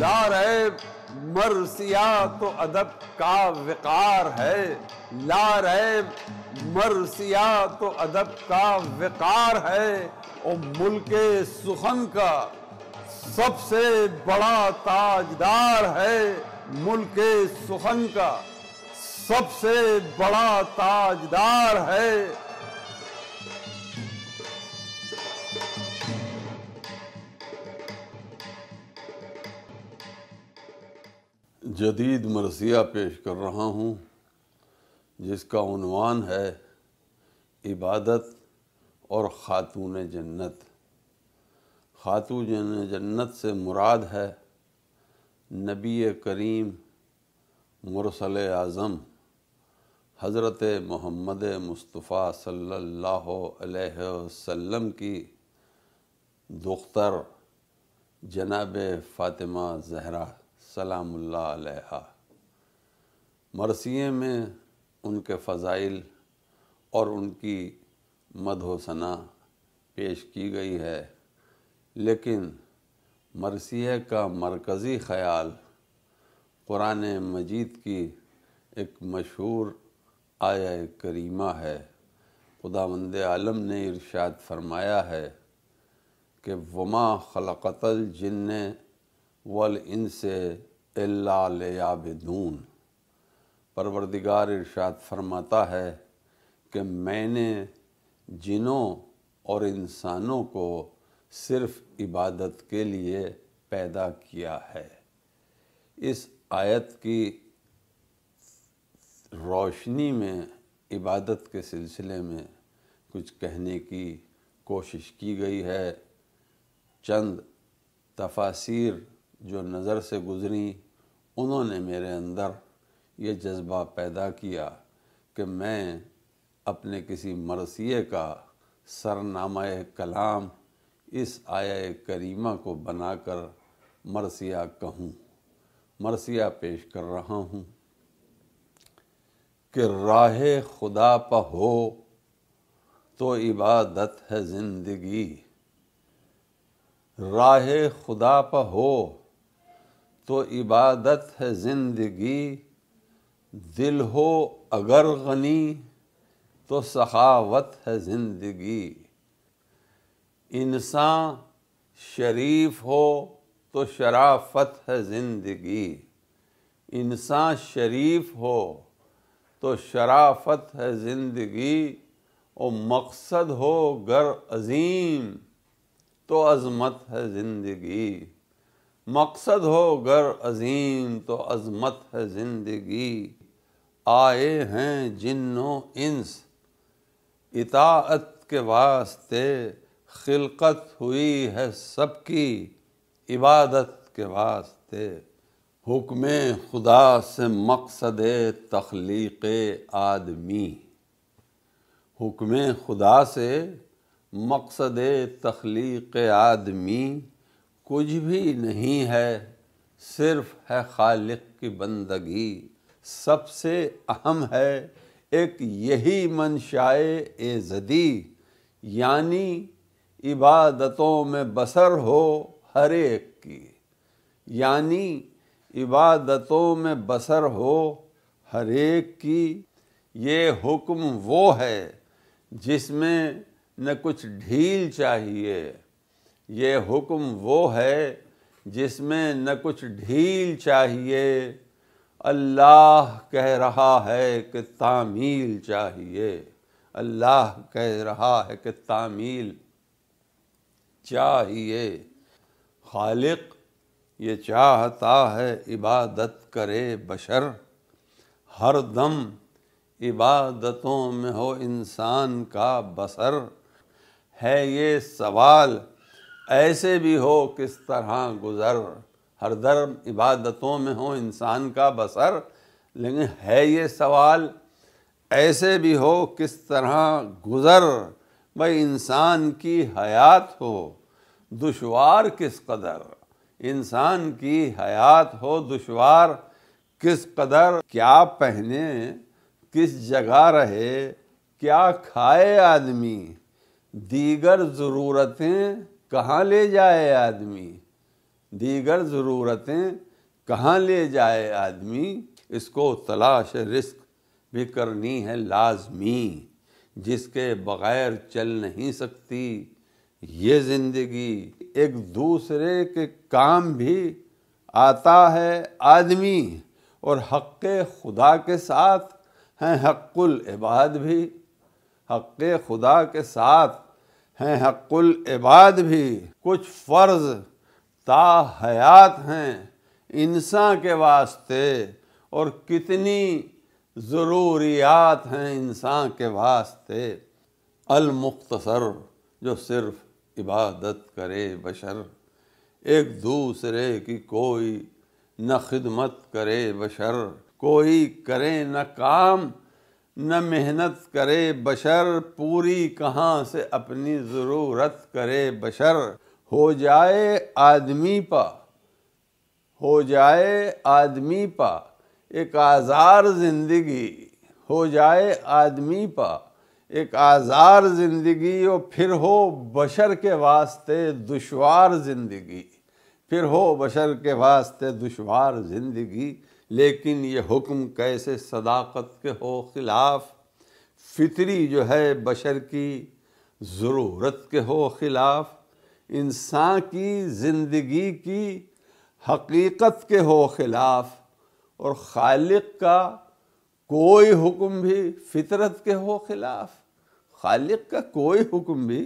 ला रहे मरसिया तो अदब का विकार है ला रहे मरसिया तो अदब का विकार है और मुल्क सुखन का सबसे बड़ा ताजदार है मुल्क सुखन का सबसे बड़ा ताजदार है जदीद मरसिया पेश कर रहा हूँ जिसका उनवान है इबादत और ख़ातून जन्नत खातून जन्नत से मुराद है नबी करीम मुरसल आज़म हज़रत मोहम्मद मुस्तफ़ा सल्लल्लाहु अलैहि वसल्लम की दुख्तर जनाब फ़ातिमा जहरा सलामुल्लाह अलैहा मरसिए में उनके फ़ज़ाइल और उनकी मदहोसना पेश की गई है लेकिन मरसिए का मरकज़ी ख़याल क़ुरान मजीद की एक मशहूर आया करीमा है खुदा मंद आलम ने इरशाद फरमाया है कि वमा खलक़तल जिन्ने वल इन से अल्लाबून परवरदिगार इरशाद फरमाता है कि मैंने जिनों और इंसानों को सिर्फ इबादत के लिए पैदा किया है इस आयत की रोशनी में इबादत के सिलसिले में कुछ कहने की कोशिश की गई है चंद तफासिर जो नज़र से गुज़री उन्होंने मेरे अंदर ये जज्बा पैदा किया कि मैं अपने किसी मरसिए का सरनामा कलाम इस आया करीमा को बनाकर मरसिया कहूँ मरसिया पेश कर रहा हूँ कि राह खुदा पर हो तो इबादत है ज़िंदगी राह खुदा पर हो तो इबादत है जिंदगी दिल हो अगर गनी तो सखावत है जिंदगी इंसान शरीफ हो तो शराफत है जिंदगी इंसान शरीफ हो तो शराफत है जिंदगी और मकसद हो गर अजीम तो अजमत है जिंदगी मकसद हो गर अजीम तो अजमत है ज़िंदगी आए हैं जिन्नो इंस इताअत के वास्ते खिलकत हुई है सबकी इबादत के वास्ते हुक्म खुदा से मकसद तख्लीक आदमी हुक्म खुदा से मकसद तख्लीक आदमी कुछ भी नहीं है सिर्फ है खालिक की बंदगी सबसे अहम है एक यही मनशाए एजदी यानी इबादतों में बसर हो हर एक की यानी इबादतों में बसर हो हर एक की ये हुक्म वो है जिसमें न कुछ ढील चाहिए ये हुक्म वो है जिसमें न कुछ ढील चाहिए अल्लाह कह रहा है कि तामील चाहिए अल्लाह कह रहा है कि तामील चाहिए खालिक ये चाहता है इबादत करे बशर हर दम इबादतों में हो इंसान का बसर है ये सवाल ऐसे भी हो किस तरह गुज़र हर धर्म इबादतों में हो इंसान का बसर लेकिन है ये सवाल ऐसे भी हो किस तरह गुज़र भाई इंसान की हयात हो दुशवार किस कदर इंसान की हयात हो दुशवार किस कदर क्या पहने किस जगह रहे क्या खाए आदमी दीगर ज़रूरतें कहाँ ले जाए आदमी दीगर ज़रूरतें कहाँ ले जाए आदमी इसको तलाश रिस्क भी करनी है लाजमी जिसके बग़ैर चल नहीं सकती ये ज़िंदगी एक दूसरे के काम भी आता है आदमी और हक़ खुदा के साथ हैं हक़ुल इबाद भी हक़ खुदा के साथ हैं हकुल हाँ, इबाद भी कुछ फ़र्ज ता हयात हैं इंसान के वास्ते और कितनी ज़रूरियात हैं इंसान के वास्ते अलमुख्तसर जो सिर्फ इबादत करे बशर एक दूसरे की कोई न खिदमत करे बशर कोई करे न काम न मेहनत करे बशर पूरी कहाँ से अपनी ज़रूरत करे बशर हो जाए आदमी पा हो जाए आदमी पा एक आज़ार ज़िंदगी हो जाए आदमी पा एक आज़ार ज़िंदगी और फिर हो बशर के वास्ते दुशवार ज़िंदगी फिर हो बशर के वास्ते दुशवार ज़िंदगी लेकिन ये हुक्म कैसे सदाकत के हो खिलाफ फितरी जो है बशर की ज़रूरत के हो खिलाफ इंसान की ज़िंदगी की हकीकत के हो खिलाफ और खालिक का कोई हुक्म भी फितरत के हो खिलाफ खालिक का कोई हुक्म भी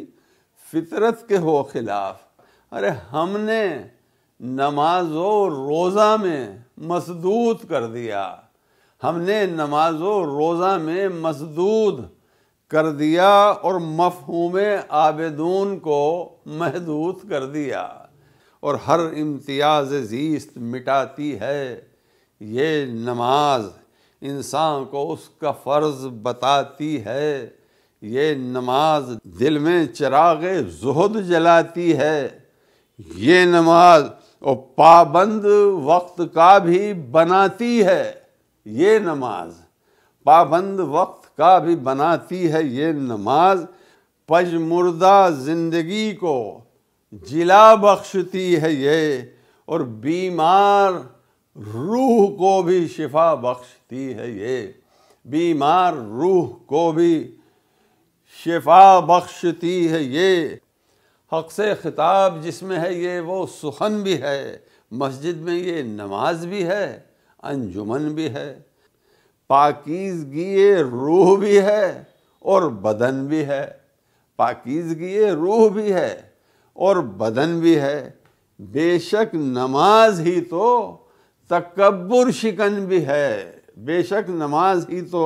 फितरत के हो खिलाफ अरे हमने नमाज व रोज़ा में मसदूद कर दिया हमने नमाजों रोज़ा में मसदूद कर दिया और मफहूम आबदून को महदूद कर दिया और हर इम्तियाज़ जीस्त मिटाती है ये नमाज इंसान को उसका फ़र्ज़ बताती है ये नमाज दिल में चरागे जहद जलाती है ये नमाज़ और पाबंद वक्त का भी बनाती है ये नमाज पाबंद वक्त का भी बनाती है ये नमाज पजमुर्दा ज़िंदगी को जिला बख्शती है ये और बीमार रूह को भी शिफा बख्शती है ये बीमार रूह को भी शिफा बख्शती है ये हक से ख़िताब जिसमें है ये वो सुखन भी है मस्जिद में ये नमाज भी है अंजुमन भी है पाकिजगी रूह भी है और बदन भी है पाकिजगी रूह भी है और बदन भी है बेशक नमाज ही तो तकबर शिकन भी है बेशक नमाज ही तो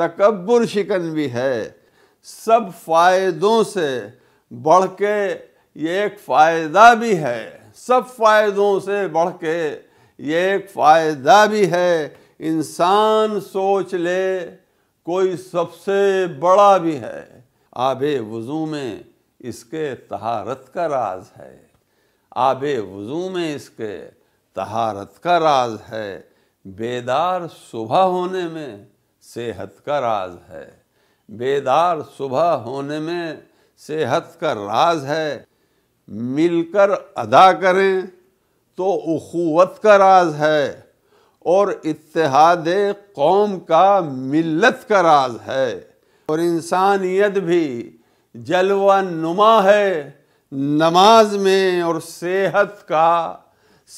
तकबर शिकन भी है सब फ़ायदों से बढ़ के ये एक फ़ायदा भी है सब फ़ायदों से बढ़ के ये एक फ़ायदा भी है इंसान सोच ले कोई सबसे बड़ा भी है आब वज़ू में इसके तहारत का राज है आब वज़ू में इसके तहारत का राज है बेदार सुबह होने में सेहत का राज है बेदार सुबह होने में सेहत का राज है मिलकर अदा करें तो अखूवत का राज है और इतिहाद कौम का मिलत का राज है और इंसानियत भी जलवा नुमा है नमाज में और सेहत का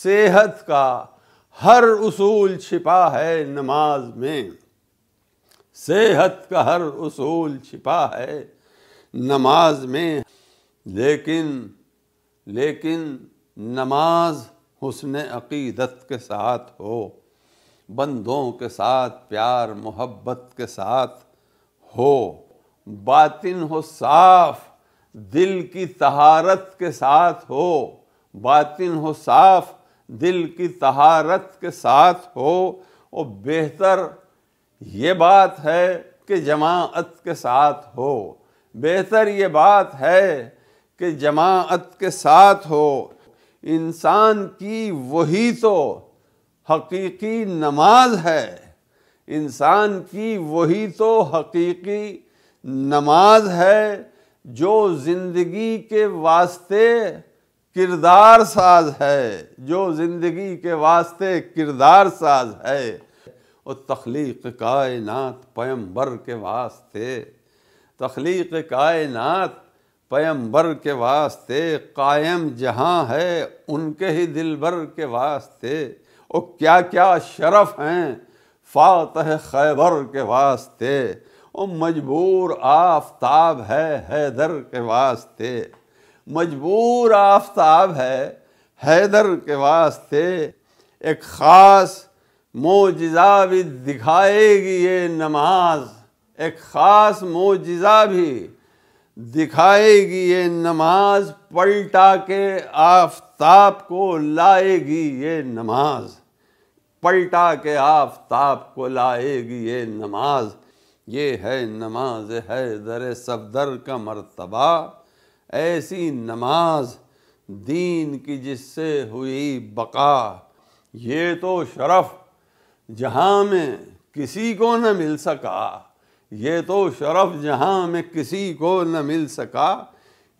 सेहत का हर उसूल छिपा है नमाज में सेहत का हर उसूल छिपा है नमाज में लेकिन लेकिन नमाज हुसन अकीदत के साथ हो बंदों के साथ प्यार मोहब्बत के साथ हो बातिन हो साफ दिल की तहारत के साथ हो बातिन हो साफ दिल की तहारत के साथ हो और बेहतर ये बात है कि जमात के साथ हो बेहतर ये बात है कि जमात के साथ हो इंसान की वही तो हकीकी नमाज है इंसान की वही तो हकीकी नमाज है जो ज़िंदगी के वास्ते किरदार साज है जो ज़िंदगी के वास्ते किरदार साज है और तख्लीक कायनात पैम्बर के वास्ते तख्लीक कायनात पैम्बर के वास्ते कायम जहाँ है उनके ही दिलबर के वास्ते और क्या क्या शरफ़ हैं फातह खैबर के वास्ते ओ मजबूर आफ्ताब है हैदर के वास्ते मजबूर आफ्ताब है हैदर के वास्ते एक ख़ास मोजा भी दिखाएगी ये नमाज़ एक ख़ास मोजा भी दिखाएगी ये नमाज पलटा के आफताब को लाएगी ये नमाज पलटा के आफताब को लाएगी ये नमाज ये है नमाज है दर सफदर का मरतबा ऐसी नमाज दीन की जिससे हुई बका ये तो शरफ जहाँ में किसी को न मिल सका ये तो शरफ जहाँ में किसी को न मिल सका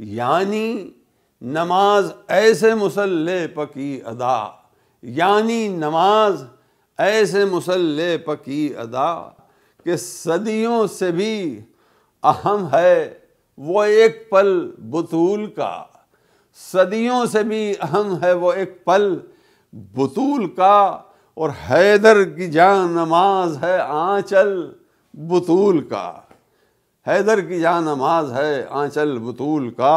यानी नमाज ऐसे मुसल्ले पकी अदा यानी नमाज ऐसे मुसल्ले पकी अदा कि सदियों से भी अहम है वो एक पल बतूल का सदियों से भी अहम है वो एक पल बतूल का और हैदर की जान नमाज है आंचल बतूल का हैदर की जहाँ नमाज है आंचल बतूल का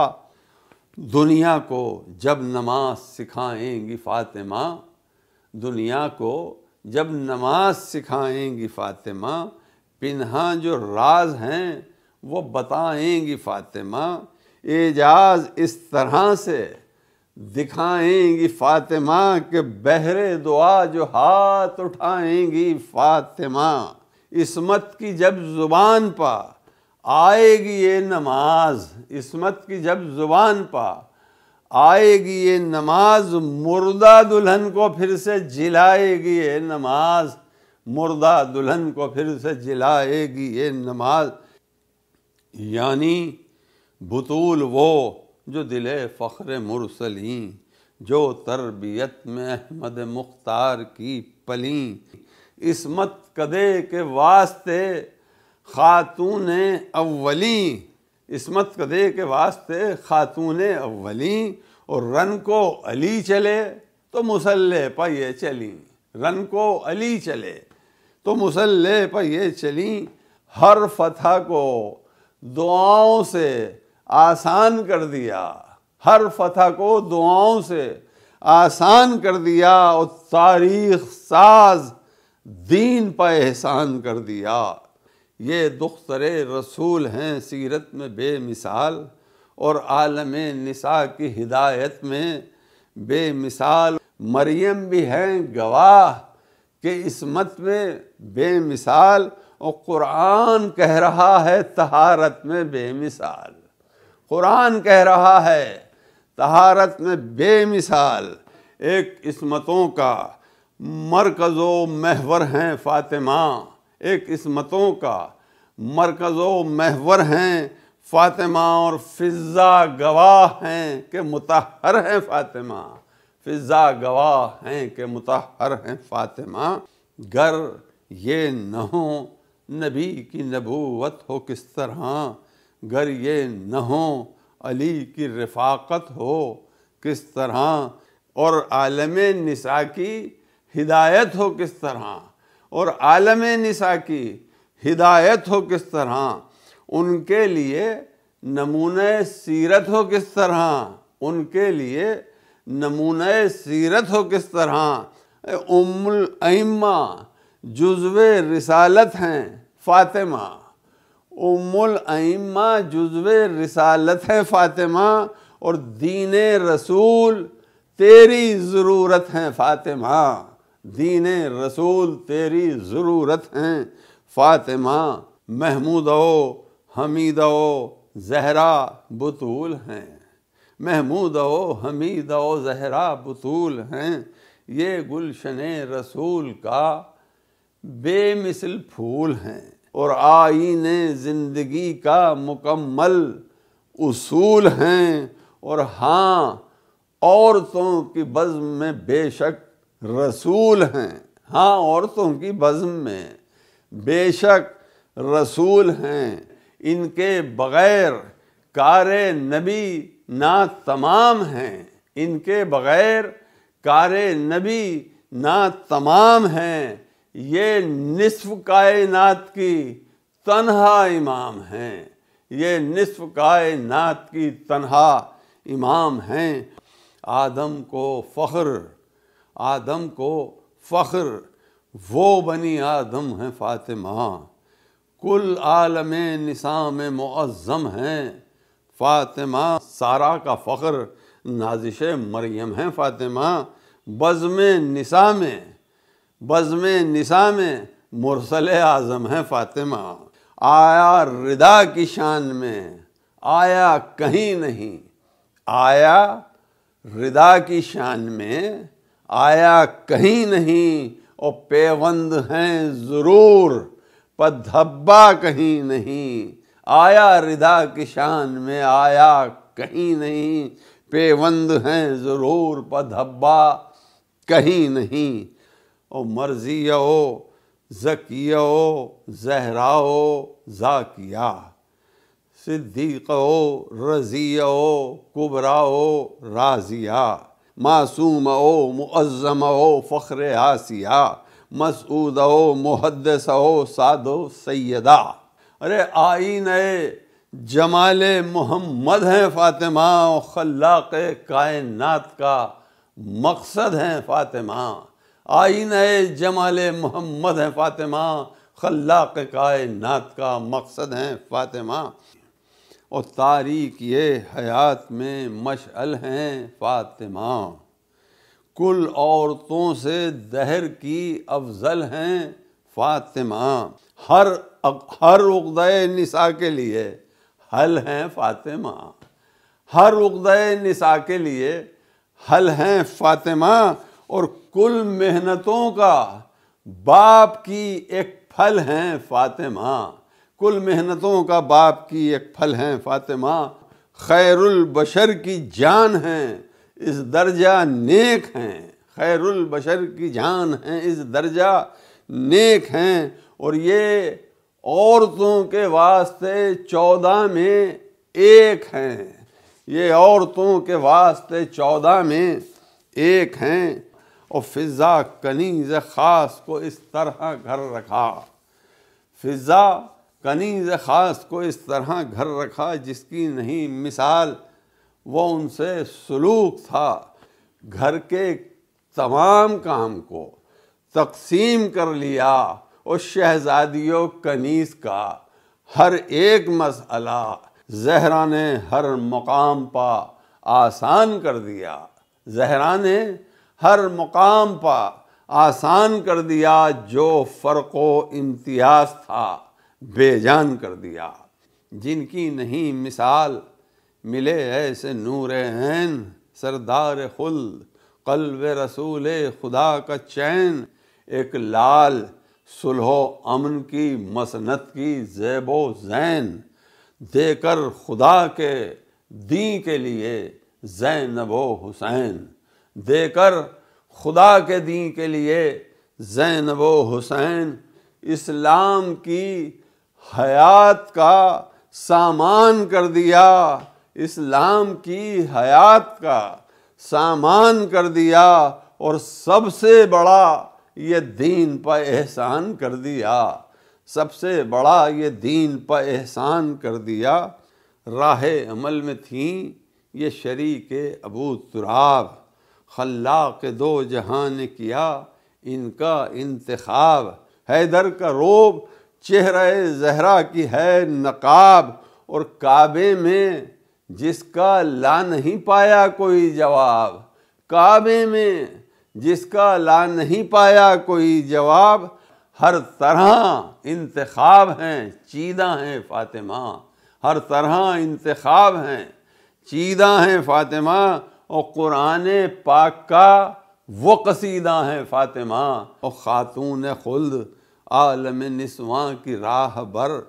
दुनिया को जब नमाज सिखाएंगी फातिमा दुनिया को जब नमाज सिखाएंगी फातिमा पिन्हा जो राज हैं वो बताएंगी फातिमा एजाज इस तरह से दिखाएंगी फातिमा के बहरे दुआ जो हाथ उठाएंगी फातिमा इसमत की जब ज़ुबान पा आएगी ये नमाज इसमत की जब ज़ुबान पा आएगी ये नमाज मुर्दा दुल्हन को फिर से जिलाएगी ये नमाज मुर्दा दुल्हन को फिर से जिलाएगी ये नमाज यानी बतूल वो जो दिले फ़ख्र मुरसली जो तरबियत में अहमद मुख्तार की पली इसमत कदे के वास्ते खातून अव्वली इसमत कदे के वास्ते खातून अवली और रन को अली चले तो मुसल्ले पर ये चली रन को अली चले तो मुसल्ले पर ये चली हर फतह को दुआओं से आसान कर दिया हर फतह को दुआओं से आसान कर दिया और तारीख साज दीन पर एहसान कर दिया ये दुख्तर रसूल हैं सीरत में बेमिसाल और आलम निसा की हिदायत में बेमिसाल मरियम भी हैं गवाह के इसमत में बेमिसाल और कुरान कह रहा है तहारत में बेमिसाल कुरान कह रहा है तहारत में बेमिसाल एक इसमतों का मरकज़ महवर हैं फ़ातिमा एक इसमतों का मरकज़ महवर हैं फ़ातिमा और फिज़ा गवाह हैं के मुतहर हैं फ़ातिमा फिज़ा गवाह हैं के मुतहर हैं फ़ातिमा गर ये न हो नबी की नबूवत हो किस तरह गर ये न हो अली की रफ़ाक़त हो किस तरह और आलम निसा की हिदायत हो किस तरह और आलम निसा की हिदायत हो किस तरह उनके लिए नमूने सीरत हो किस तरह उनके लिए नमूने सीरत हो किस तरह उम्मा अइम्मा जुज्व रिसालत हैं फातिमा उम्मा अइम्मा जुज्व रिसालत हैं फातिमा और दीन रसूल तेरी ज़रूरत हैं फातिमा दीन रसूल तेरी ज़रूरत हैं फातिमा महमूदो हमीदो जहरा बतूल हैं महमूदो हमीदो जहरा बतूल हैं ये गुलशन रसूल का बेमिसल फूल हैं और आइन ज़िंदगी का मुकम्मल उसूल हैं और हाँ औरतों की बज़म में बेशक रसूल हैं हाँ औरतों की बज़म में बेशक रसूल हैं इनके बग़ैर कार नबी ना तमाम हैं इनके बग़ैर कार नबी ना तमाम हैं ये निसफ़ कायनात की तनहा इमाम हैं ये निसफ़ कायनात की तनहा इमाम हैं आदम को फ़ख्र आदम को फ़ख्र वो बनी आदम है फ़ातिमा कुल आलम निसा में मुज़म हैं फ़ातिमा सारा का फ़ख्र नाजिश मरियम है फ़ातिमा बज़म निसा में बज़म निसा में मुरसल आज़म है फ़ातिमा आया रिदा की शान में आया कहीं नहीं आया रिदा की शान में आया कहीं नहीं और पेवंद हैं ज़रूर पर धब्बा कहीं नहीं आया रिदा किशान में आया कहीं नहीं पेवंद हैं ज़रूर पर धब्बा कहीं नहीं ओ मर्जियो हो जहराओ जाकिया सिद्दीको कुबरा हो राजिया मासूम ओ मुअज़म ओ फ़ख्र आसिया मसूद ओ मुहदस ओ सादो सैदा अरे आइन जमाल मोहम्मद हैं फ़ातिमा खल्लाक कायनात का मकसद हैं फ़ातिमा आइन जमाल मोहम्मद हैं फ़ातिमा खल्लाक कायनात का मकसद हैं फ़ातिमा और तारीख ये हयात में मशअल हैं फातिमा कुल औरतों से दहर की अफजल हैं फातिमा हर हर उगदय निसा के लिए हल हैं फातिमा हर उगदय निसा के लिए हल हैं फातिमा और कुल मेहनतों का बाप की एक फल हैं फातिमा कुल मेहनतों का बाप की एक फल हैं फातिमा खैरुल बशर की जान हैं इस दर्जा नेक हैं खैरुल बशर की जान हैं इस दर्जा नेक हैं और ये औरतों के वास्ते चौदह में एक हैं ये औरतों के वास्ते चौदह में एक हैं और फिज़ा कनीज़ ख़ास को इस तरह घर रखा फिज़ा कनीज ख़ास को इस तरह घर रखा जिसकी नहीं मिसाल वो उनसे सलूक था घर के तमाम काम को तकसीम कर लिया उस शहजादियों कनीस का हर एक मसला जहरा ने हर मुकाम पा आसान कर दिया जहरा ने हर मुकाम पा आसान कर दिया जो फ़र्क इम्तियाज़ था बेजान कर दिया जिनकी नहीं मिसाल मिले ऐसे नूर हैन सरदार खुल कल्ब रसूल खुदा का चैन एक लाल सुलहो अमन की मसनत की जैबो जैन देकर खुदा के दी के लिए जैनबो हुसैन देकर खुदा के दी के लिए जैनबो हुसैन इस्लाम की हयात का सामान कर दिया इस्लाम की हयात का सामान कर दिया और सबसे बड़ा ये दीन पर एहसान कर दिया सबसे बड़ा ये दीन पर एहसान कर दिया राह अमल में थी ये शरी के अबू तुराब खल्ला के दो जहाँ ने किया इनका इंतखाब हैदर का रोब चेहरा जहरा की है नकाब और काबे में जिसका ला नहीं पाया कोई जवाब काबे में जिसका ला नहीं पाया कोई जवाब हर तरह इंतखब हैं चीदा हैं फातिमा हर तरह इंतखब हैं चीदा हैं फातिमा और क़ुरान पाक का वो कसीदा हैं फातिमा और ख़ातून खुल्द आलम निस्वा की राह भर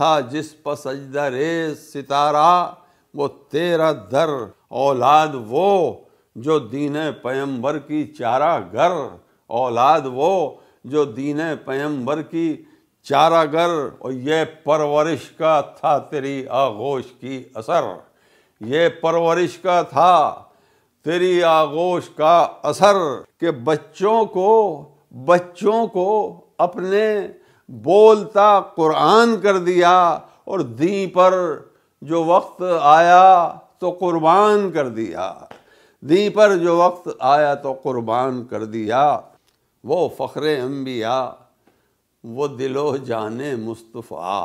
था जिस पर सजदा रे सितारा वो तेरा दर औलाद वो जो दीन पैम्बर की चारा घर औलाद वो जो दीन पैम्बर की चारागर और ये परवरिश का था तेरी आगोश की असर ये परवरिश का था तेरी आगोश का असर के बच्चों को बच्चों को अपने बोलता कुरान कर दिया और दी पर जो वक्त आया तो कुर्बान कर दिया दी पर जो वक्त आया तो कुर्बान कर दिया वो फ़ख्र अम्बिया वो दिलो जाने मुस्तफ़ा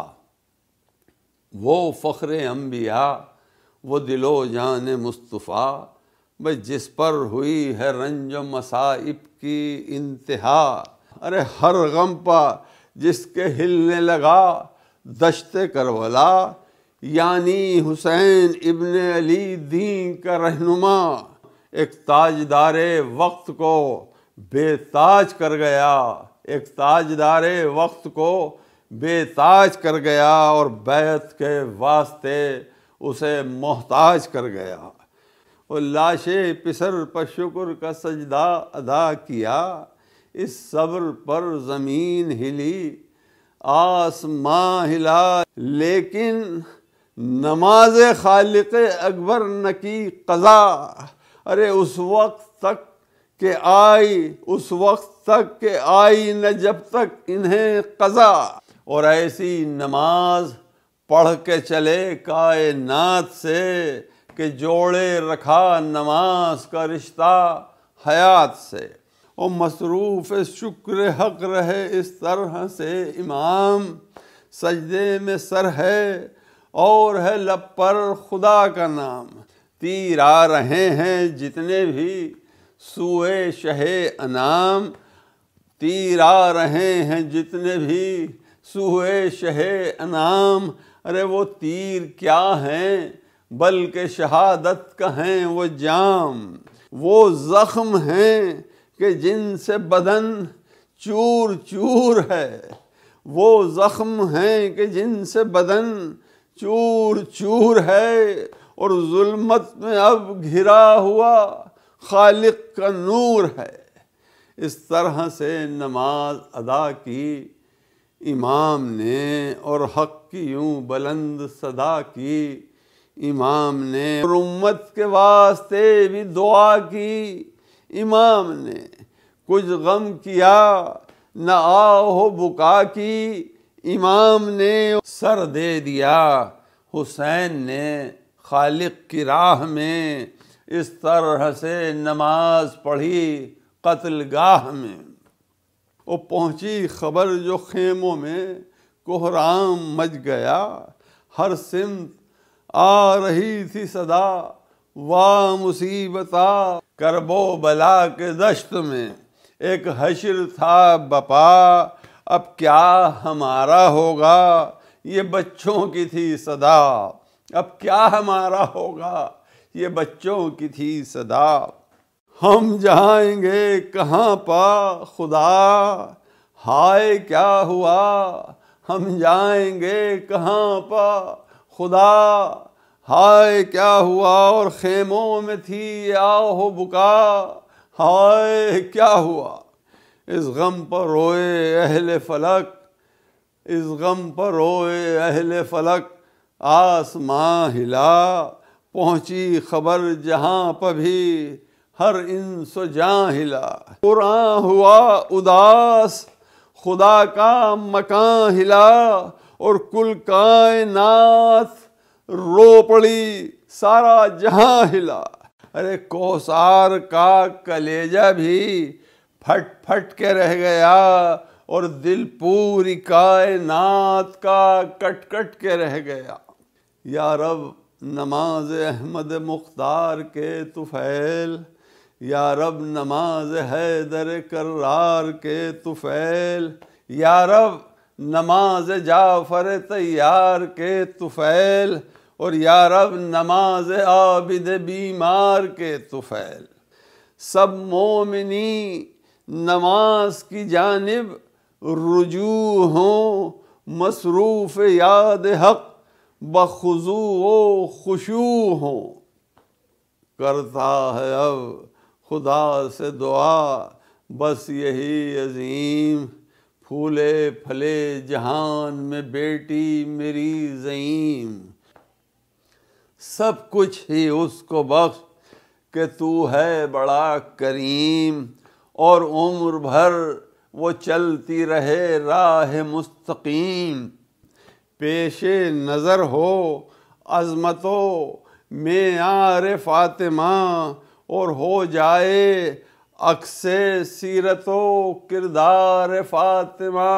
वो फ़ख्र अम्बिया वो दिलो जान मुस्तफ़ा भाई जिस पर हुई है रंज मसाइब की इंतहा अरे हर गम पा जिसके हिलने लगा दश्ते करवला यानी हुसैन इबन अली दीन का रहनुमा एक ताजदार वक्त को बेताज कर गया एक ताजदार वक्त को बेताज कर गया और बैत के वास्ते उसे मोहताज कर गया और लाशे पिसर पर शुक्र का सजदा अदा किया इस सब्र पर ज़मीन हिली आसमां हिला लेकिन नमाज खालिक अकबर न की कज़ा अरे उस वक्त तक के आई उस वक्त तक के आई न जब तक इन्हें कज़ा और ऐसी नमाज पढ़ के चले काय नात से कि जोड़े रखा नमाज का रिश्ता हयात से और मसरूफ़ शुक्र हक रहे इस तरह से इमाम सजदे में सर है और है लब पर खुदा का नाम तीर आ रहे हैं जितने भी सुए शहे अनाम तीर आ रहे हैं जितने भी सुए शहे अनाम अरे वो तीर क्या हैं बल्कि शहादत का हैं वो जाम वो ज़ख्म हैं कि जिनसे बदन चूर चूर है वो ज़ख्म हैं कि जिनसे बदन चूर चूर है और जुल्मत में अब घिरा हुआ खालिक का नूर है इस तरह से नमाज अदा की इमाम ने और हक की यूं बुलंद सदा की इमाम ने उम्मत के वास्ते भी दुआ की इमाम ने कुछ गम किया न आहो बुका की इमाम ने सर दे दिया हुसैन ने खालिक की राह में इस तरह से नमाज पढ़ी कत्लगाह में वो पहुंची खबर जो खेमों में कोहराम मच गया हर सिम आ रही थी सदा वाह मुसीबता करबो बला के दश्त में एक हशर था बपा अब क्या हमारा होगा ये बच्चों की थी सदा अब क्या हमारा होगा ये बच्चों की थी सदा हम जाएंगे कहाँ पा खुदा हाय क्या हुआ हम जाएंगे कहाँ पा खुदा हाय क्या हुआ और खेमों में थी आओ हो बुका हाय क्या हुआ इस गम पर रोए अहले फलक इस गम पर रोए अहले फलक आसमां हिला पहुँची खबर जहाँ पर भी हर इंस जहाँ हिला कुरान हुआ उदास खुदा का मकान हिला और कुल कायनात रोपड़ी सारा जहां हिला अरे कोसार का कलेजा भी फट फट के रह गया और दिल पूरी कायनात का कट कट के रह गया या रब नमाज अहमद मुख्तार के तुफ़ैल या रब नमाज हैदर करार के तुफ़ैल या रब नमाज जाफ़र तैयार के तुफ़ैल और या रब नमाज आबिद बीमार के तुफ़ैल सब मोमिनी नमाज की जानब रुजू हों मसरूफ़ याद हक़ बखुजू व खुशू हों करता है अब खुदा से दुआ बस यही अजीम फूले फले जहान में बेटी मेरी ज़ईम सब कुछ ही उसको बख्श के तू है बड़ा करीम और उम्र भर वो चलती रहे राह मुस्तकीम पेश नज़र हो अजमतो में आर फातिमा और हो जाए अक्से सीरतो किरदार फातिमा